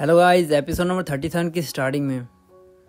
hello guys episode number thirty seven की starting में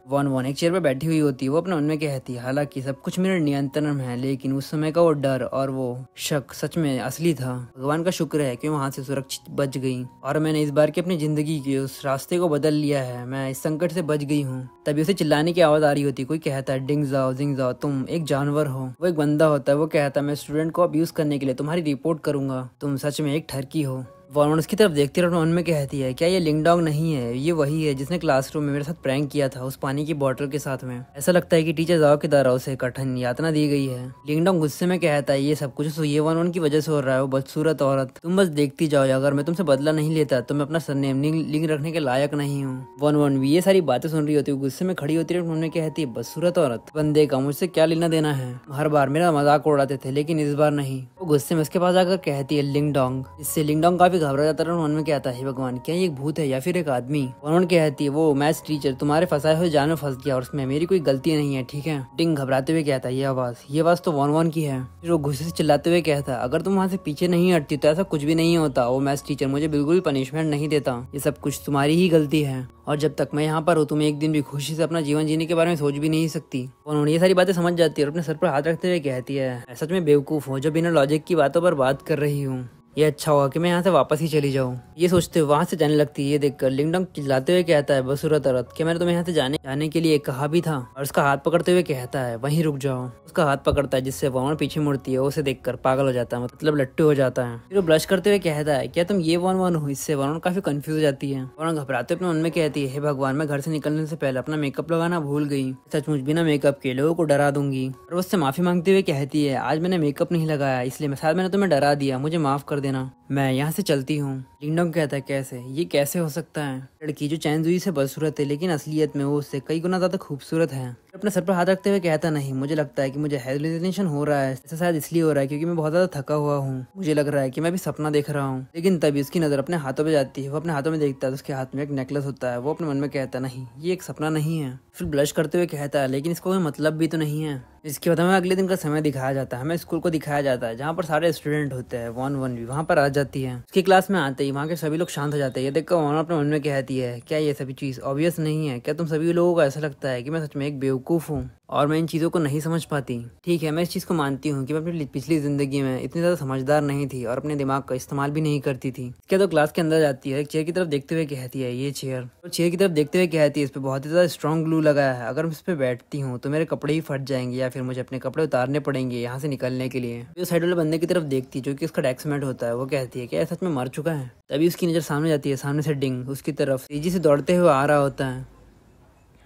one one एक चेयर पर बैठी हुई होती है वो अपने उनमें कहती है हालांकि सब कुछ मेरे नियंत्रण में है लेकिन उस समय का वो डर और वो शक सच में असली था भगवान का शुक्र है कि वहाँ से सुरक्षित बच गई और मैंने इस बार की अपनी जिंदगी के उस रास्ते को बदल लिया है मैं इस संकट से बच गई हूँ तभी उसे चिल्लाने की आवाज आ रही होती कोई कहता है डिंग जाओ जिंग जाओ तुम एक जानवर हो वो एक बंदा होता है वो कहता है मैं स्टूडेंट को यूज करने के लिए तुम्हारी रिपोर्ट करूंगा तुम सच में एक ठरकी हो वॉर्मंस उसकी तरफ देखते हुए उनमें कहती है क्या ये लिंगडोंग नहीं है ये वही है जिसने क्लासरूम में मेरे साथ प्रैंक किया था उस पानी की बॉटल के साथ में ऐसा लगता है कि टीचर जाओ के द्वारा उसे कठिन यातना दी गई है लिंगडोंग गुस्से में कहता है ये सब कुछ तो ये वन वन की वजह से हो रहा है वो बदसूरत औरत तुम बस देखती जाओ अगर मैं तुमसे बदला नहीं लेता तो मैं अपना सरनेम लिंग रखने के लायक नहीं हूँ वन वन भी ये सारी बातें सुन रही होती है गुस्से में खड़ी होती है उन्होंने कहती है बदसूरत औरत बंदे का मुझसे क्या लेना देना है हर बार मेरा मजाक उड़ाते थे लेकिन इस बार नहीं गुस्से में उसके पास जाकर कहती है लिंगडोंग इससे लिंगडोंग काफी घबरा जाता है उन्होंने कहता है भगवान क्या एक भूत है या फिर एक आदमी उन्होंने कहती है वो मैथ टीचर तुम्हारे फंसाए हुए जान में फंस गया और उसमें मेरी कोई गलती नहीं है ठीक है डिंग घबराते हुए कहता है ये आवाज ये आवाज तो वन वन की है फिर वो गुस्से से चिल्लाते हुए कहता है अगर तुम वहाँ से पीछे नहीं हटती तो ऐसा कुछ भी नहीं होता वो मैथ टीचर मुझे बिल्कुल भी पनिशमेंट नहीं देता ये सब कुछ तुम्हारी ही गलती है और जब तक मैं यहाँ पर हूँ तुम्हें एक दिन भी खुशी से अपना जीवन जीने के बारे में सोच भी नहीं सकती उन्होंने ये सारी बातें समझ जाती है और अपने सर पर हाथ रखते हुए कहती है सच तो में बेवकूफ हो जो बिना लॉजिक प्रोजेक्ट की बातों पर बात कर रही हूँ ये अच्छा होगा कि मैं यहाँ से वापस ही चली जाऊँ ये सोचते हुए वहाँ से जाने लगती है ये देखकर लिंगडोंग चिल्लाते हुए कहता है बसूरत औरत कि मैंने तुम्हें यहाँ से जाने जाने के लिए कहा भी था और उसका हाथ पकड़ते हुए कहता है वहीं रुक जाओ उसका हाथ पकड़ता है जिससे वॉन पीछे मुड़ती है उसे देखकर पागल हो जाता है मतलब लट्टू हो जाता है फिर वो ब्लश करते हुए कहता है क्या तुम ये वन वन हो इससे वन काफी कंफ्यूज हो जाती है वन घबराते अपने मन में कहती है भगवान मैं घर से निकलने से पहले अपना मेकअप लगाना भूल गई सचमुच बिना मेकअप के लोगों को डरा दूंगी और उससे माफी मांगते हुए कहती है आज मैंने मेकअप नहीं लगाया इसलिए शायद मैंने तुम्हें डरा दिया मुझे माफ कर देना मैं यहाँ से चलती हूँ लिंगडोंग कहता है कैसे ये कैसे हो सकता है लड़की जो चैनजुई से बदसूरत है लेकिन असलियत में वो उससे कई गुना ज़्यादा खूबसूरत है अपने सर पर हाथ रखते हुए कहता नहीं मुझे लगता है कि मुझे हेलुसिनेशन हो रहा है ऐसा शायद इसलिए हो रहा है क्योंकि मैं बहुत ज़्यादा थका हुआ हूँ मुझे लग रहा है की मैं भी सपना देख रहा हूँ लेकिन तभी उसकी नज़र अपने हाथों पर जाती है वो अपने हाथों में देखता है तो उसके हाथ में एक नेकलेस होता है वो अपने मन में कहता नहीं ये एक सपना नहीं है फिर ब्लश करते हुए कहता है लेकिन इसका कोई मतलब भी तो नहीं है इसके बाद हमें अगले दिन का समय दिखाया जाता है हमें स्कूल को दिखाया जाता है जहाँ पर सारे स्टूडेंट होते हैं वन वन भी वहाँ पर आ जाती है उसकी क्लास में आते ही वहाँ के सभी लोग शांत हो जाते हैं ये देखकर ओनर अपने मन में कहती है क्या ये सभी चीज़ ऑब्वियस नहीं है क्या तुम सभी लोगों को ऐसा लगता है कि मैं सच में एक बेवकूफ़ हूँ और मैं इन चीज़ों को नहीं समझ पाती ठीक है मैं इस चीज़ को मानती हूँ कि मैं अपनी पिछली ज़िंदगी में इतनी ज़्यादा समझदार नहीं थी और अपने दिमाग का इस्तेमाल भी नहीं करती थी क्या तो क्लास के अंदर जाती है चेयर की तरफ देखते हुए कहती है ये चेयर और तो चेयर की तरफ देखते हुए कहती है इस पर बहुत ही ज़्यादा स्ट्रॉन्ग ग्लू लगाया है अगर मैं इस पर बैठती हूँ तो मेरे कपड़े ही फट जाएंगे या फिर मुझे अपने कपड़े उतारने पड़ेंगे यहाँ से निकलने के लिए जो तो साइड वाले बंदे की तरफ देखती है जो कि उसका टैक्समेट होता है वो कहती है कि सच में मर चुका है तभी उसकी नज़र सामने जाती है सामने से डिंग उसकी तरफ तेजी से दौड़ते हुए आ रहा होता है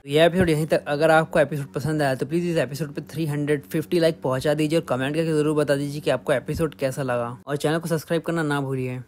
तो यह एपिसोड यहीं तक अगर आपको एपिसोड पसंद आया तो प्लीज़ इस एपिसोड पे 350 लाइक पहुंचा दीजिए और कमेंट करके ज़रूर बता दीजिए कि आपको एपिसोड कैसा लगा और चैनल को सब्सक्राइब करना ना भूलिए